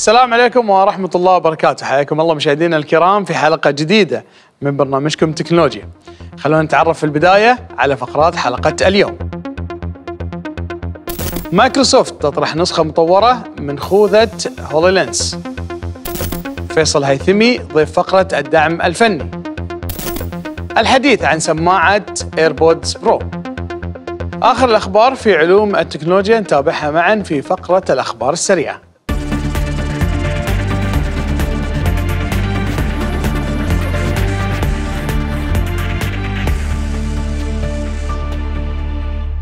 السلام عليكم ورحمة الله وبركاته حياكم الله مشاهدينا الكرام في حلقة جديدة من برنامجكم تكنولوجيا خلونا نتعرف في البداية على فقرات حلقة اليوم مايكروسوفت تطرح نسخة مطورة من خوذة هولولينس فيصل هيثمي ضيف فقرة الدعم الفني الحديث عن سماعة ايربودز برو آخر الأخبار في علوم التكنولوجيا نتابعها معا في فقرة الأخبار السريعة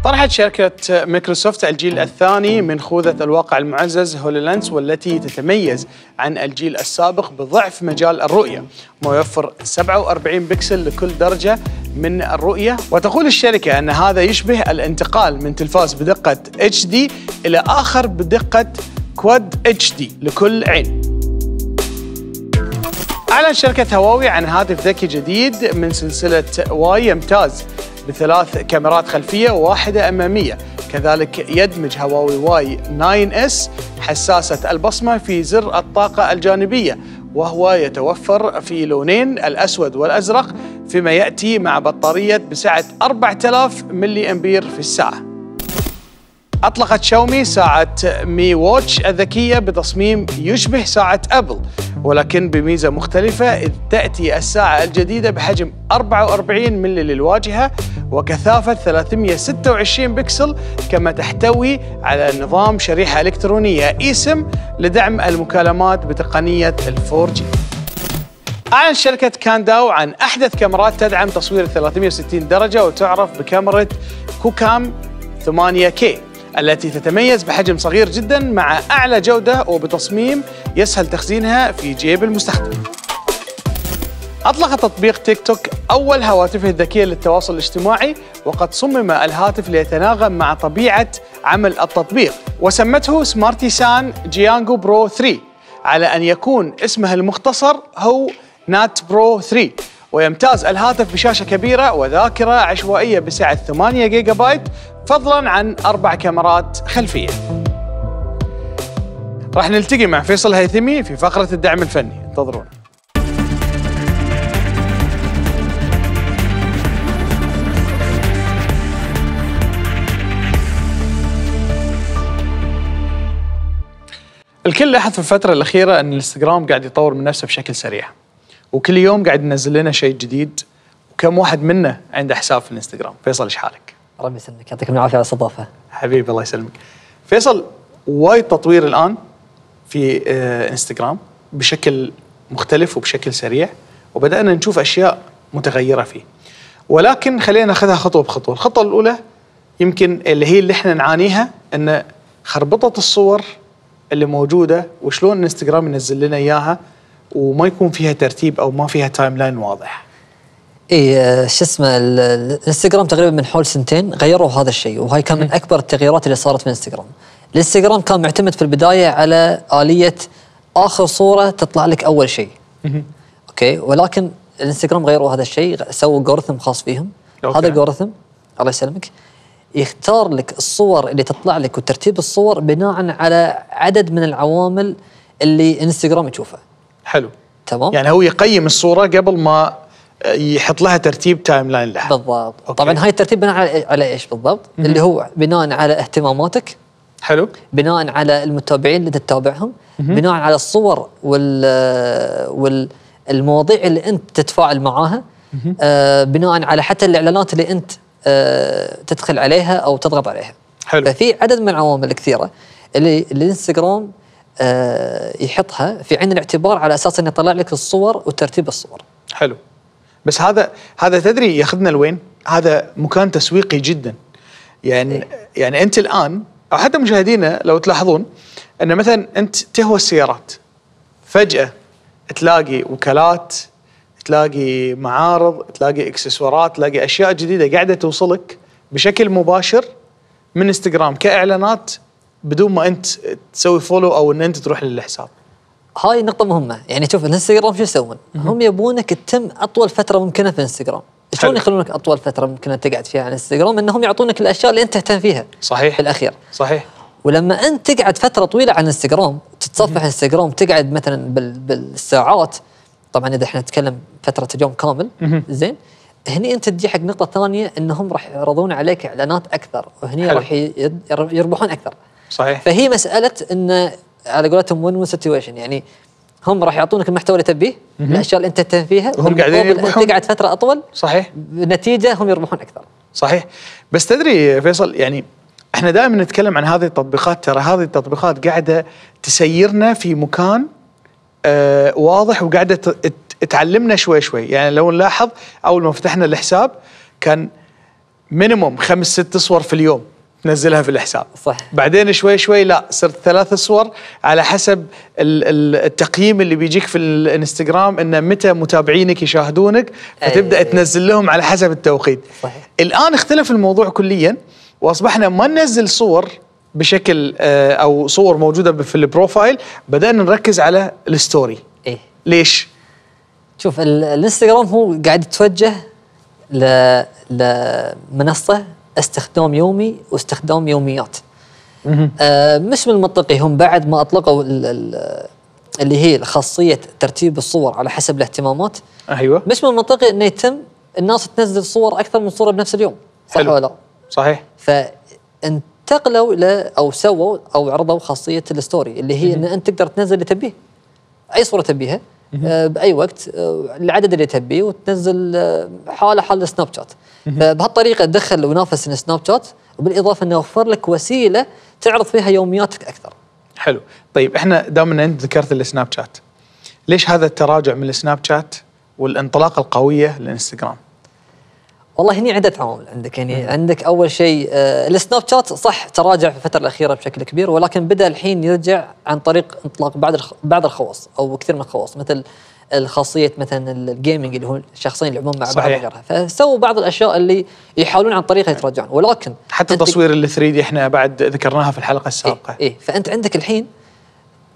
طرحت شركة مايكروسوفت الجيل الثاني من خوذة الواقع المعزز هولولنس والتي تتميز عن الجيل السابق بضعف مجال الرؤية ما يوفر 47 بكسل لكل درجة من الرؤية وتقول الشركة أن هذا يشبه الانتقال من تلفاز بدقة HD إلى آخر بدقة كواد HD لكل عين أعلن شركة هواوي عن هاتف ذكي جديد من سلسلة واي يمتاز بثلاث كاميرات خلفية وواحدة أمامية كذلك يدمج هواوي واي 9 اس حساسة البصمة في زر الطاقة الجانبية وهو يتوفر في لونين الأسود والأزرق فيما يأتي مع بطارية بسعة 4000 ملي أمبير في الساعة أطلقت شاومي ساعة مي ووتش الذكية بتصميم يشبه ساعة أبل ولكن بميزة مختلفة إذ تأتي الساعة الجديدة بحجم 44 ملي للواجهة وكثافة 326 بكسل كما تحتوي على نظام شريحة إلكترونية إيسم لدعم المكالمات بتقنية الفور جي أعلن شركة كانداو عن أحدث كاميرات تدعم تصوير 360 درجة وتعرف بكاميرا كوكام 8K التي تتميز بحجم صغير جدا مع أعلى جودة وبتصميم يسهل تخزينها في جيب المستخدم أطلق تطبيق تيك توك أول هواتفه الذكية للتواصل الاجتماعي وقد صمم الهاتف ليتناغم مع طبيعة عمل التطبيق وسمته سمارتي سان جيانجو برو 3 على أن يكون اسمه المختصر هو نات برو 3 ويمتاز الهاتف بشاشة كبيرة وذاكرة عشوائية بسعة 8 جيجا بايت فضلا عن أربع كاميرات خلفية راح نلتقي مع فيصل هيثمي في فقرة الدعم الفني انتظرونا الكل لاحظ في الفترة الأخيرة أن الانستغرام قاعد يطور من نفسه بشكل سريع وكل يوم قاعد ينزل لنا شيء جديد وكم واحد منا عنده حساب في الانستغرام فيصل ايش حالك؟ ربي يسلمك يعطيكم العافيه على الاستضافه حبيبي الله يسلمك فيصل وايد تطوير الان في آه، انستغرام بشكل مختلف وبشكل سريع وبدانا نشوف اشياء متغيره فيه ولكن خلينا ناخذها خطوه بخطوه الخطوه الاولى يمكن اللي هي اللي احنا نعانيها ان خربطه الصور اللي موجوده وشلون انستغرام ينزل لنا اياها وما يكون فيها ترتيب او ما فيها تايم لاين واضح اي شو اسمه الانستغرام تقريبا من حول سنتين غيروا هذا الشيء وهاي كان من اكبر التغييرات اللي صارت في الانستغرام. الانستغرام كان معتمد في البدايه على اليه اخر صوره تطلع لك اول شيء. اوكي ولكن الانستغرام غيروا هذا الشيء سووا جورثم خاص فيهم. أوكي. هذا الجورثم الله يسلمك يختار لك الصور اللي تطلع لك وترتيب الصور بناء على عدد من العوامل اللي انستغرام يشوفها. حلو. تمام؟ يعني هو يقيم الصوره قبل ما يحط لها ترتيب تايم لاين لها بالضبط أوكي. طبعا هاي الترتيب بناء على إيه؟ ايش بالضبط مم. اللي هو بناء على اهتماماتك حلو بناء على المتابعين اللي تتابعهم بناء على الصور وال والمواضيع اللي انت تتفاعل معاها آه بناء على حتى الاعلانات اللي انت آه تدخل عليها او تضغط عليها حلو ففي عدد من العوامل كثيره اللي الانستغرام آه يحطها في عين الاعتبار على اساس انه يطلع لك الصور وترتيب الصور حلو بس هذا هذا تدري ياخذنا لوين؟ هذا مكان تسويقي جدا يعني إيه؟ يعني انت الان او حتى مشاهدينا لو تلاحظون ان مثلا انت تهوى السيارات فجاه تلاقي وكالات تلاقي معارض تلاقي اكسسوارات تلاقي اشياء جديده قاعده توصلك بشكل مباشر من انستغرام كاعلانات بدون ما انت تسوي فولو او ان انت تروح للحساب هاي نقطة مهمة يعني شوف الانستغرام شو يسوون؟ هم يبونك تتم أطول فترة ممكنة في الانستغرام شلون يخلونك أطول فترة ممكنة تقعد فيها على الانستغرام انهم يعطونك الأشياء اللي أنت تهتم فيها صحيح في الأخير صحيح ولما أنت تقعد فترة طويلة على الانستغرام تتصفح انستغرام تقعد مثلا بالساعات طبعا إذا احنا نتكلم فترة اليوم كامل زين هني انت تجي حق نقطه ثانيه انهم راح يعرضون عليك اعلانات اكثر وهني راح يربحون اكثر صحيح فهي مساله أنه على قولتهم وين وين سيتويشن يعني هم راح يعطونك المحتوى اللي تبيه الاشياء اللي انت تهتم فيها وهم قاعدين يربحون انت فتره اطول صحيح نتيجه هم يربحون اكثر صحيح بس تدري فيصل يعني احنا دائما نتكلم عن هذه التطبيقات ترى هذه التطبيقات قاعده تسيرنا في مكان آه واضح وقاعده تعلمنا شوي شوي يعني لو نلاحظ اول ما فتحنا الحساب كان مينيموم خمس ست صور في اليوم تنزلها في الحساب صح بعدين شوي شوي لا صرت ثلاث صور على حسب التقييم اللي بيجيك في الانستغرام انه متى متابعينك يشاهدونك فتبدا أيه. تنزل لهم على حسب التوقيت صح. الان اختلف الموضوع كليا واصبحنا ما ننزل صور بشكل آه، او صور موجوده في البروفايل بدانا نركز على الستوري ايه ليش شوف الانستغرام هو قاعد يتوجه لمنصه استخدام يومي واستخدام يوميات آه مش من منطقي هم بعد ما اطلقوا الـ الـ اللي هي خاصيه ترتيب الصور على حسب الاهتمامات ايوه مش من منطقي انه يتم الناس تنزل صور اكثر من صوره بنفس اليوم صح ولا صحيح فانتقلوا الى او سووا او عرضوا خاصيه الستوري اللي هي ان انت تقدر تنزل اللي تبيه اي صوره تبيها آه، باي وقت آه، العدد اللي تبيه وتنزل آه، حاله حال سناب شات فبهالطريقه تدخل ونافس سناب شات وبالاضافه انه وفر لك وسيله تعرض فيها يومياتك اكثر. حلو، طيب احنا دام ان انت ذكرت السناب شات ليش هذا التراجع من السناب شات والانطلاقه القويه للانستغرام؟ والله هني عده عوامل عندك يعني م. عندك اول شيء آه، السناب شات صح تراجع في الفتره الاخيره بشكل كبير ولكن بدا الحين يرجع عن طريق انطلاق بعض بعض الخواص او كثير من الخواص مثل الخاصيه مثلا الجيمنج اللي هو الشخصين يلعبون مع بعض وغيرها فسووا بعض الاشياء اللي يحاولون عن طريقها يتراجعون ولكن حتى التصوير اللي 3 دي احنا بعد ذكرناها في الحلقه إيه، السابقه اي إيه فانت عندك الحين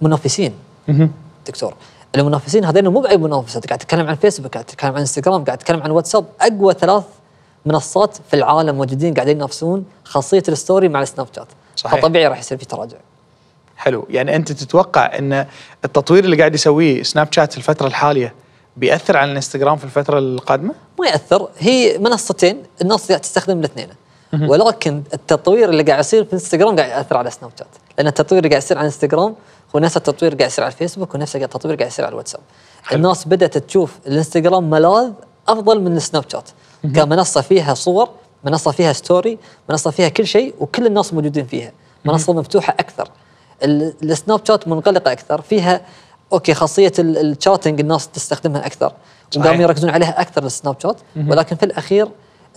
منافسين م. دكتور المنافسين هذين مو باي منافسه قاعد تتكلم عن فيسبوك قاعد تتكلم عن انستغرام قاعد تتكلم عن واتساب اقوى ثلاث منصات في العالم موجودين قاعدين ينافسون خاصيه الستوري مع السناب شات صحيح. فطبيعي راح يصير في تراجع حلو يعني انت تتوقع ان التطوير اللي قاعد يسويه سناب شات في الفتره الحاليه بياثر على الانستغرام في الفتره القادمه ما ياثر هي منصتين الناس قاعد تستخدم الاثنين ولكن التطوير اللي قاعد يصير في انستغرام قاعد ياثر على سناب شات لان التطوير اللي قاعد يصير على انستغرام هو نفس التطوير قاعد يصير على الفيسبوك ونفس التطوير قاعد يصير على الواتساب حلو. الناس بدات تشوف الانستغرام ملاذ افضل من السناب شات كمنصه فيها صور منصه فيها ستوري منصه فيها كل شيء وكل الناس موجودين فيها منصه مفتوحه اكثر السناب شات منغلقه اكثر فيها اوكي خاصيه الشاتنج الناس تستخدمها اكثر وقاموا يركزون عليها اكثر السناب شات ولكن في الاخير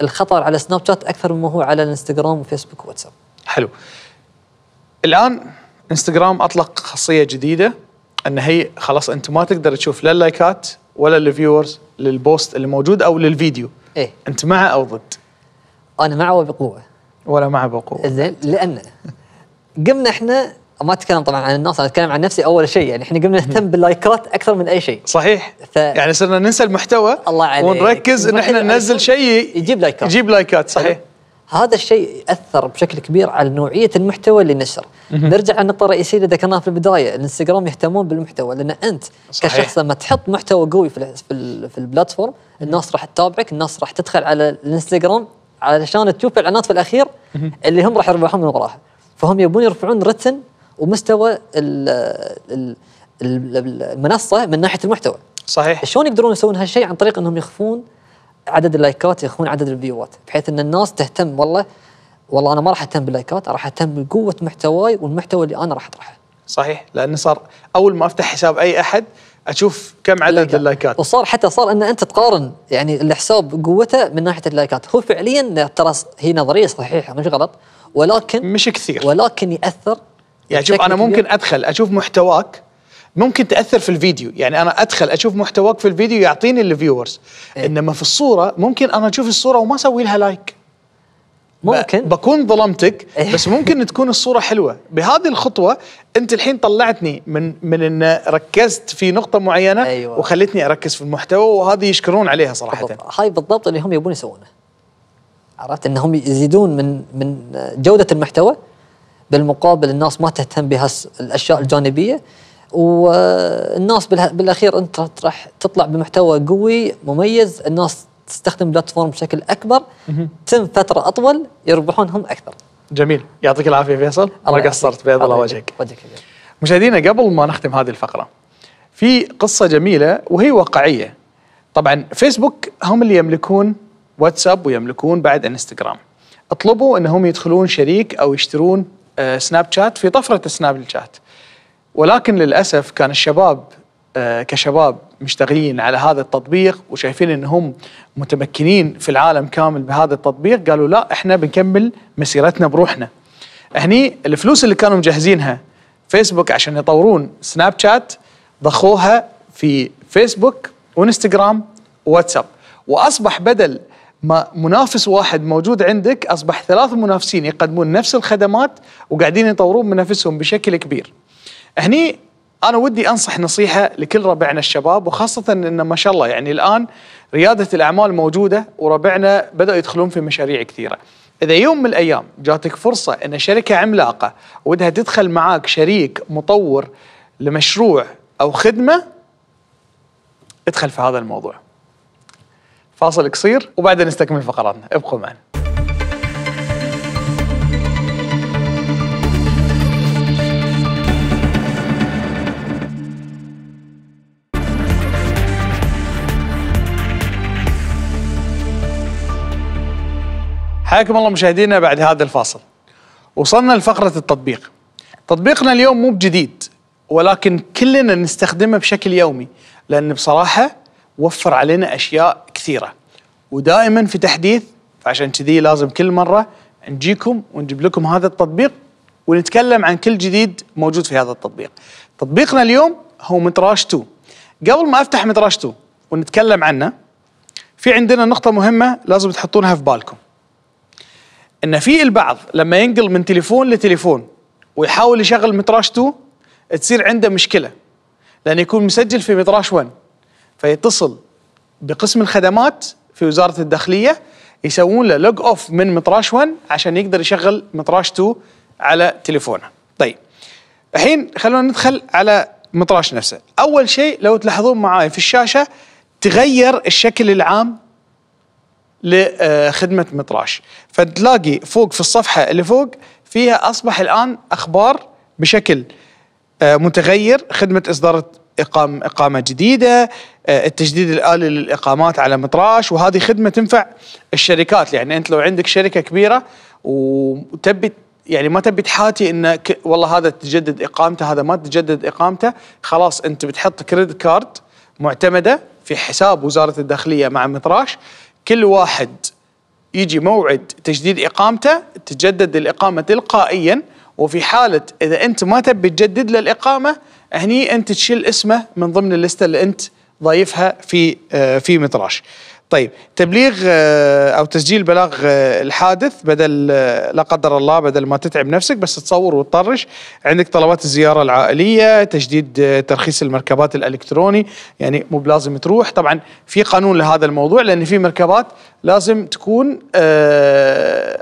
الخطر على سناب شات اكثر مما هو على الانستغرام وفيسبوك واتساب حلو الان انستغرام اطلق خاصيه جديده ان هي خلاص انت ما تقدر تشوف لا اللايكات ولا الفيورز للبوست اللي موجود او للفيديو ايه انت مع او ضد؟ انا معه وبقوه ولا معه بقوه زين لان قمنا احنا ما اتكلم طبعا عن الناس انا اتكلم عن نفسي اول شيء يعني احنا قمنا نهتم باللايكات اكثر من اي شيء صحيح ف... يعني صرنا ننسى المحتوى الله عليك ونركز ان احنا ننزل شيء يجيب لايكات يجيب لايكات صحيح هذا الشيء اثر بشكل كبير على نوعيه المحتوى اللي نشر نرجع للنقطه الرئيسيه اللي ذكرناها في البدايه الانستغرام يهتمون بالمحتوى لان انت صحيح. كشخص لما تحط محتوى قوي في في البلاتفورم الناس راح تتابعك الناس راح تدخل على الانستغرام علشان تشوف الاعلانات في الاخير اللي هم راح يربحون من وراها فهم يبون يرفعون رتن ومستوى المنصه من ناحيه المحتوى صحيح شلون يقدرون يسوون هالشيء عن طريق انهم يخفون عدد اللايكات يخون عدد الفيوات بحيث ان الناس تهتم والله والله انا ما راح اهتم باللايكات راح اهتم بقوه محتواي والمحتوى اللي انا راح اطرحه صحيح لانه صار اول ما افتح حساب اي احد اشوف كم عدد اللايكات, اللايكات. وصار حتى صار ان انت تقارن يعني الحساب قوته من ناحيه اللايكات هو فعليا ترى هي نظريه صحيحه مش غلط ولكن مش كثير ولكن ياثر يعني شوف انا ممكن ادخل اشوف محتواك ممكن تاثر في الفيديو يعني انا ادخل اشوف محتواك في الفيديو يعطيني الفيورز إيه؟ انما في الصوره ممكن انا اشوف الصوره وما اسوي لها لايك ممكن بكون ظلمتك إيه. بس ممكن تكون الصوره حلوه بهذه الخطوه انت الحين طلعتني من من ان ركزت في نقطه معينه أيوة. وخلتني اركز في المحتوى وهذه يشكرون عليها صراحه بالضبط. هاي بالضبط اللي هم يبون يسوونه عرفت انهم يزيدون من من جوده المحتوى بالمقابل الناس ما تهتم بهالاشياء الجانبيه والناس بالاخير انت راح تطلع بمحتوى قوي مميز الناس تستخدم بلاتفورم بشكل اكبر تم فتره اطول يربحون هم اكثر جميل يعطيك العافيه فيصل ما قصرت بيض الله وجهك وجهك مشاهدينا قبل ما نختم هذه الفقره في قصه جميله وهي واقعيه طبعا فيسبوك هم اللي يملكون واتساب ويملكون بعد انستغرام اطلبوا انهم يدخلون شريك او يشترون آه، سناب شات في طفره سناب شات ولكن للاسف كان الشباب آه، كشباب مشتغلين على هذا التطبيق وشايفين انهم متمكنين في العالم كامل بهذا التطبيق قالوا لا احنا بنكمل مسيرتنا بروحنا هني الفلوس اللي كانوا مجهزينها فيسبوك عشان يطورون سناب شات ضخوها في فيسبوك وانستغرام وواتساب واصبح بدل ما منافس واحد موجود عندك اصبح ثلاث منافسين يقدمون نفس الخدمات وقاعدين يطورون من نفسهم بشكل كبير هني انا ودي انصح نصيحه لكل ربعنا الشباب وخاصه ان ما شاء الله يعني الان رياده الاعمال موجوده وربعنا بداوا يدخلون في مشاريع كثيره. اذا يوم من الايام جاتك فرصه ان شركه عملاقه ودها تدخل معاك شريك مطور لمشروع او خدمه ادخل في هذا الموضوع. فاصل قصير وبعدين نستكمل فقراتنا، ابقوا معنا. حياكم الله مشاهدينا بعد هذا الفاصل وصلنا لفقرة التطبيق تطبيقنا اليوم مو بجديد ولكن كلنا نستخدمه بشكل يومي لأن بصراحة وفر علينا أشياء كثيرة ودائما في تحديث فعشان كذي لازم كل مرة نجيكم ونجيب لكم هذا التطبيق ونتكلم عن كل جديد موجود في هذا التطبيق تطبيقنا اليوم هو متراش 2 قبل ما افتح متراش 2 ونتكلم عنه في عندنا نقطة مهمة لازم تحطونها في بالكم ان في البعض لما ينقل من تليفون لتليفون ويحاول يشغل متراش 2 تصير عنده مشكله لان يكون مسجل في متراش 1 فيتصل بقسم الخدمات في وزاره الداخليه يسوون له لوج اوف من متراش 1 عشان يقدر يشغل متراش 2 على تليفونه. طيب الحين خلونا ندخل على متراش نفسه. اول شيء لو تلاحظون معاي في الشاشه تغير الشكل العام لخدمه مطراش فتلاقي فوق في الصفحه اللي فوق فيها اصبح الان اخبار بشكل آه، متغير خدمه اصدار إقامة, إقامة جديدة آه، التجديد الآلي للإقامات على مطراش وهذه خدمة تنفع الشركات يعني أنت لو عندك شركة كبيرة وتبي يعني ما تبي تحاتي ان والله هذا تجدد اقامته هذا ما تجدد اقامته خلاص انت بتحط كريدت كارد معتمده في حساب وزاره الداخليه مع مطراش كل واحد يجي موعد تجديد اقامته تجدد الاقامه تلقائيا وفي حاله اذا انت ما تبي تجدد له الاقامه هني انت تشيل اسمه من ضمن الليسته اللي انت ضايفها في آه، في متراش. طيب تبليغ آه، او تسجيل بلاغ آه، الحادث بدل آه، لا قدر الله بدل ما تتعب نفسك بس تصور وتطرش عندك طلبات الزياره العائليه تجديد ترخيص المركبات الالكتروني يعني مو بلازم تروح طبعا في قانون لهذا الموضوع لان في مركبات لازم تكون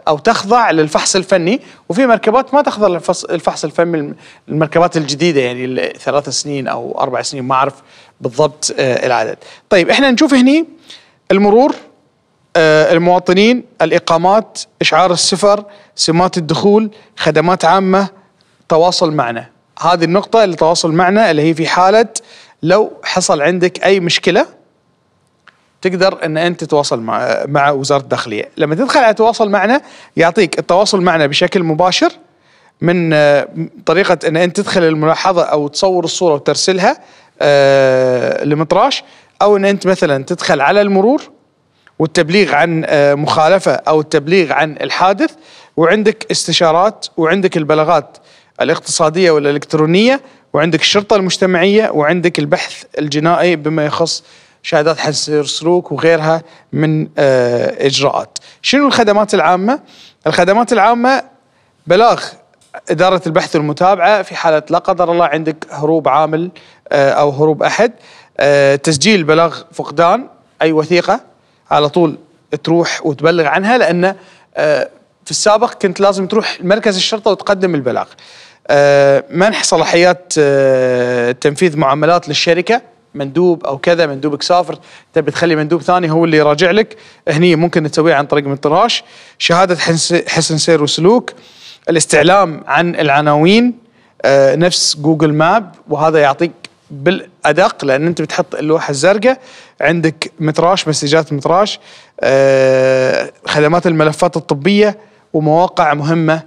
او تخضع للفحص الفني وفي مركبات ما تخضع للفحص الفني المركبات الجديده يعني ثلاث سنين او اربع سنين ما اعرف بالضبط العدد طيب احنا نشوف هني المرور آه، المواطنين الإقامات إشعار السفر سمات الدخول خدمات عامة تواصل معنا هذه النقطة اللي تواصل معنا اللي هي في حالة لو حصل عندك أي مشكلة تقدر ان انت تتواصل مع مع وزاره الداخليه، لما تدخل على تواصل معنا يعطيك التواصل معنا بشكل مباشر من آه، طريقه ان انت تدخل الملاحظه او تصور الصوره وترسلها آه، لمطراش او ان انت مثلا تدخل على المرور والتبليغ عن آه، مخالفه او التبليغ عن الحادث وعندك استشارات وعندك البلاغات الاقتصاديه والالكترونيه وعندك الشرطه المجتمعيه وعندك البحث الجنائي بما يخص شهادات حسير سلوك وغيرها من آه، اجراءات. شنو الخدمات العامه؟ الخدمات العامه بلاغ اداره البحث والمتابعه في حاله لا قدر الله عندك هروب عامل آه، او هروب احد آه، تسجيل بلاغ فقدان اي وثيقه على طول تروح وتبلغ عنها لان آه، في السابق كنت لازم تروح مركز الشرطه وتقدم البلاغ آه، منح صلاحيات تنفيذ معاملات للشركه مندوب او كذا مندوبك سافر تبي تخلي مندوب ثاني هو اللي يراجع لك هني ممكن تسويه عن طريق منطراش شهاده حسن سير وسلوك الاستعلام عن العناوين نفس جوجل ماب وهذا يعطيك بالادق لان انت بتحط اللوحه الزرقاء عندك متراش مسجات متراش آه، خدمات الملفات الطبيه ومواقع مهمه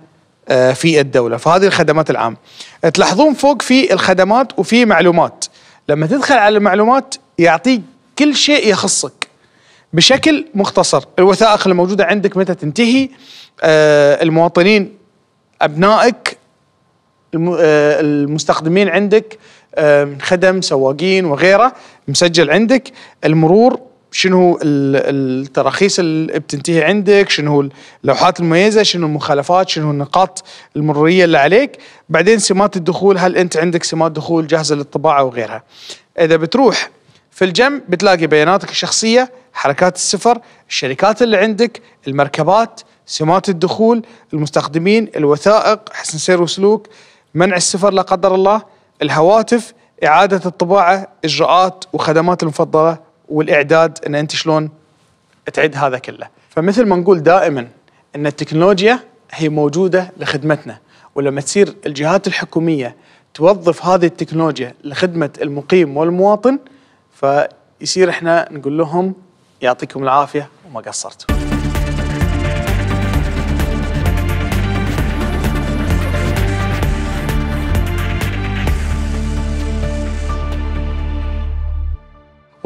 آه، في الدوله فهذه الخدمات العامه تلاحظون فوق في الخدمات وفي معلومات لما تدخل على المعلومات يعطيك كل شيء يخصك بشكل مختصر الوثائق الموجوده عندك متى تنتهي آه، المواطنين ابنائك المستخدمين عندك آه، من خدم سواقين وغيره مسجل عندك المرور شنو التراخيص اللي بتنتهي عندك شنو اللوحات المميزه شنو المخالفات شنو النقاط المروريه اللي عليك بعدين سمات الدخول هل انت عندك سمات دخول جاهزه للطباعه وغيرها اذا بتروح في الجم بتلاقي بياناتك الشخصيه حركات السفر الشركات اللي عندك المركبات سمات الدخول المستخدمين الوثائق حسن سير وسلوك منع السفر لا قدر الله الهواتف اعاده الطباعه اجراءات وخدمات المفضله والاعداد ان انت شلون تعد هذا كله فمثل ما نقول دائما ان التكنولوجيا هي موجوده لخدمتنا ولما تصير الجهات الحكوميه توظف هذه التكنولوجيا لخدمه المقيم والمواطن فيصير احنا نقول لهم يعطيكم العافيه وما قصرتوا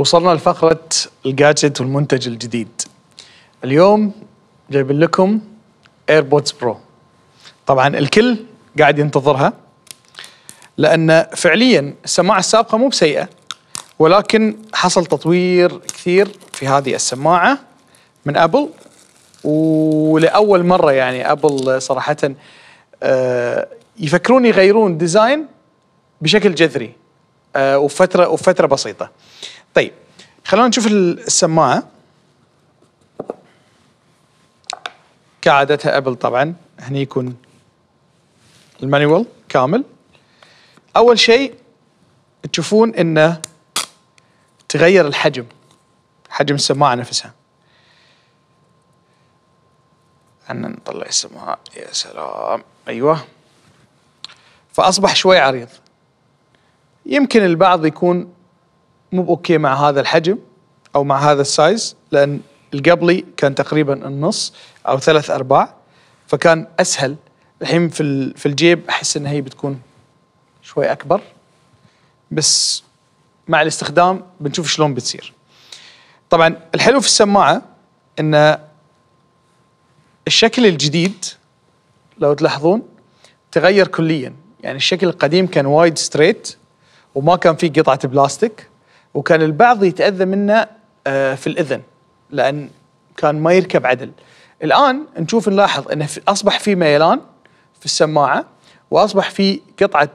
وصلنا لفقرة الجاجت والمنتج الجديد اليوم جايب لكم ايربودز برو طبعا الكل قاعد ينتظرها لأن فعليا السماعة السابقة مو بسيئة ولكن حصل تطوير كثير في هذه السماعة من أبل ولأول مرة يعني أبل صراحة آه، يفكرون يغيرون ديزاين بشكل جذري آه، وفترة وفترة بسيطة طيب خلونا نشوف السماعه كعادتها ابل طبعا هني يكون المانيوال كامل اول شيء تشوفون انه تغير الحجم حجم السماعه نفسها خلنا نطلع السماعه يا سلام ايوه فاصبح شوي عريض يمكن البعض يكون مو اوكي مع هذا الحجم او مع هذا السايز لان القبلي كان تقريبا النص او ثلاث ارباع فكان اسهل الحين في في الجيب احس ان هي بتكون شوي اكبر بس مع الاستخدام بنشوف شلون بتصير طبعا الحلو في السماعه ان الشكل الجديد لو تلاحظون تغير كليا يعني الشكل القديم كان وايد ستريت وما كان فيه قطعه بلاستيك وكان البعض يتاذى منه آه، في الاذن لان كان ما يركب عدل الان نشوف نلاحظ انه اصبح في ميلان في السماعه واصبح في قطعه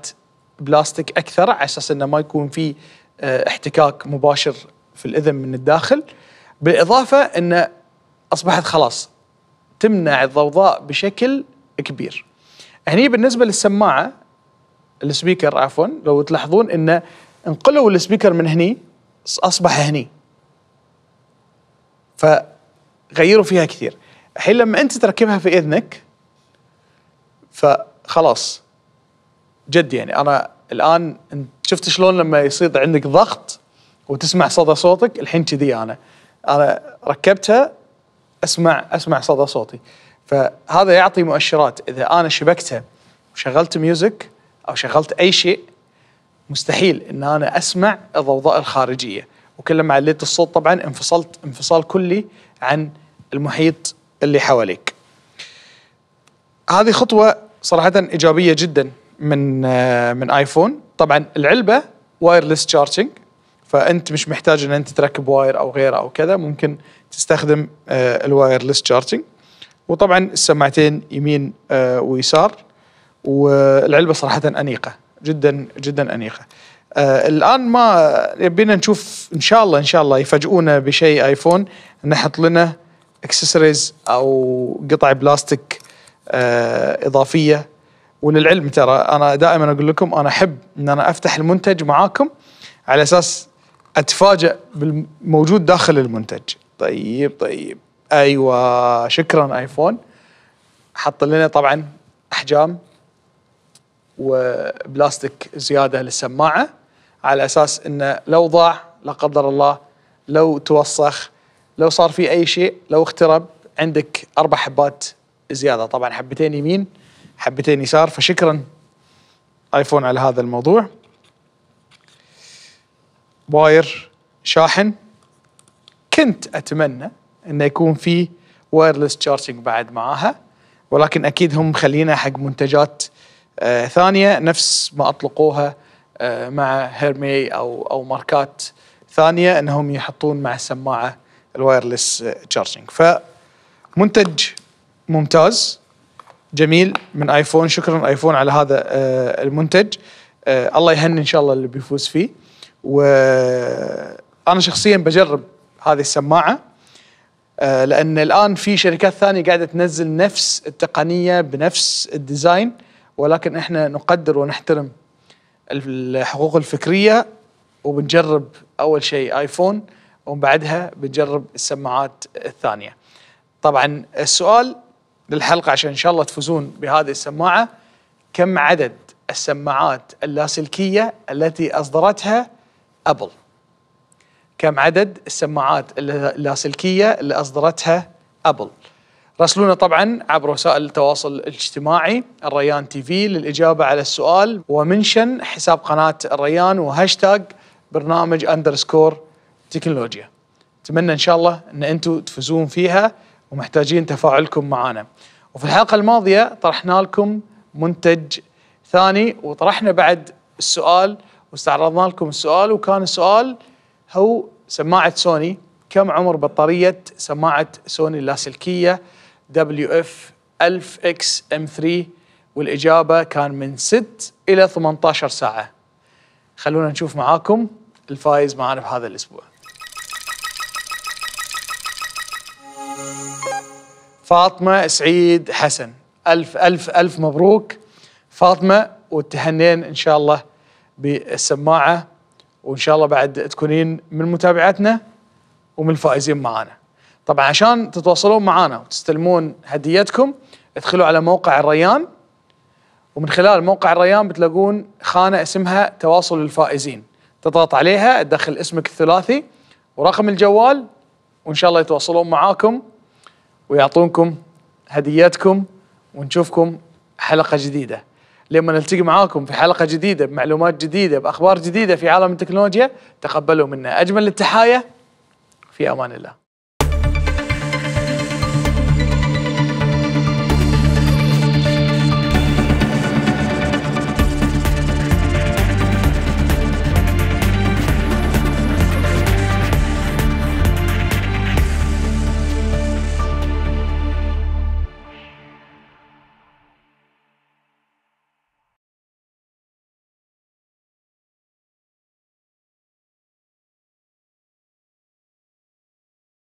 بلاستيك اكثر على اساس انه ما يكون في آه، احتكاك مباشر في الاذن من الداخل بالاضافه انه اصبحت خلاص تمنع الضوضاء بشكل كبير هني بالنسبه للسماعه السبيكر عفوا لو تلاحظون انه انقلوا السبيكر من هني اصبح هني فغيروا فيها كثير الحين لما انت تركبها في اذنك فخلاص جد يعني انا الان انت شفت شلون لما يصير عندك ضغط وتسمع صدى صوتك الحين كذي انا انا ركبتها اسمع اسمع صدى صوتي فهذا يعطي مؤشرات اذا انا شبكتها وشغلت ميوزك او شغلت اي شيء مستحيل ان انا اسمع الضوضاء الخارجيه ما عليت الصوت طبعا انفصلت انفصال كلي عن المحيط اللي حواليك هذه خطوه صراحه ايجابيه جدا من من ايفون طبعا العلبه وايرلس تشارجنج فانت مش محتاج ان انت تركب واير او غيره او كذا ممكن تستخدم آه، الوايرلس تشارجنج وطبعا السماعتين يمين آه، ويسار والعلبه صراحه انيقه جدا جدا انيقه آه، الان ما يبينا نشوف ان شاء الله ان شاء الله يفاجئونا بشيء ايفون نحط لنا اكسسوارز او قطع بلاستيك آه، اضافيه وللعلم ترى انا دائما اقول لكم انا احب ان انا افتح المنتج معاكم على اساس اتفاجئ بالموجود داخل المنتج طيب طيب ايوه شكرا ايفون حط لنا طبعا احجام وبلاستيك زياده للسماعه على اساس انه لو ضاع لا قدر الله لو توسخ لو صار في اي شيء لو اخترب عندك اربع حبات زياده طبعا حبتين يمين حبتين يسار فشكرا ايفون على هذا الموضوع واير شاحن كنت اتمنى انه يكون في وايرلس تشارجنج بعد معاها ولكن اكيد هم خلينا حق منتجات آه ثانيه نفس ما اطلقوها آه مع هيرمي او او ماركات ثانيه انهم يحطون مع السماعه الوايرلس تشارجنج آه، فمنتج ممتاز جميل من ايفون شكرا ايفون على هذا آه المنتج آه الله يهني ان شاء الله اللي بيفوز فيه وانا آه، شخصيا بجرب هذه السماعه آه لان الان في شركات ثانيه قاعده تنزل نفس التقنيه بنفس الديزاين ولكن احنا نقدر ونحترم الحقوق الفكريه وبنجرب اول شيء ايفون ومن بعدها بنجرب السماعات الثانيه. طبعا السؤال للحلقه عشان ان شاء الله تفوزون بهذه السماعه كم عدد السماعات اللاسلكيه التي اصدرتها ابل؟ كم عدد السماعات اللاسلكيه اللي اصدرتها ابل؟ راسلونا طبعا عبر وسائل التواصل الاجتماعي الريان تي في للإجابة على السؤال ومنشن حساب قناة الريان وهاشتاج برنامج اندرسكور تكنولوجيا أتمنى إن شاء الله أن أنتم تفوزون فيها ومحتاجين تفاعلكم معنا وفي الحلقة الماضية طرحنا لكم منتج ثاني وطرحنا بعد السؤال واستعرضنا لكم السؤال وكان السؤال هو سماعة سوني كم عمر بطارية سماعة سوني اللاسلكية دبليو اف 1000 اكس ام 3 والاجابه كان من 6 الى 18 ساعه. خلونا نشوف معاكم الفايز معانا بهذا الاسبوع. فاطمه سعيد حسن الف الف الف مبروك فاطمه وتهنين ان شاء الله بالسماعه وان شاء الله بعد تكونين من متابعتنا ومن الفائزين معانا. طبعا عشان تتواصلون معنا وتستلمون هديتكم ادخلوا على موقع الريان ومن خلال موقع الريان بتلاقون خانة اسمها تواصل الفائزين تضغط عليها تدخل اسمك الثلاثي ورقم الجوال وإن شاء الله يتواصلون معاكم ويعطونكم هديتكم ونشوفكم حلقة جديدة لما نلتقي معاكم في حلقة جديدة بمعلومات جديدة بأخبار جديدة في عالم التكنولوجيا تقبلوا منا أجمل التحايا في أمان الله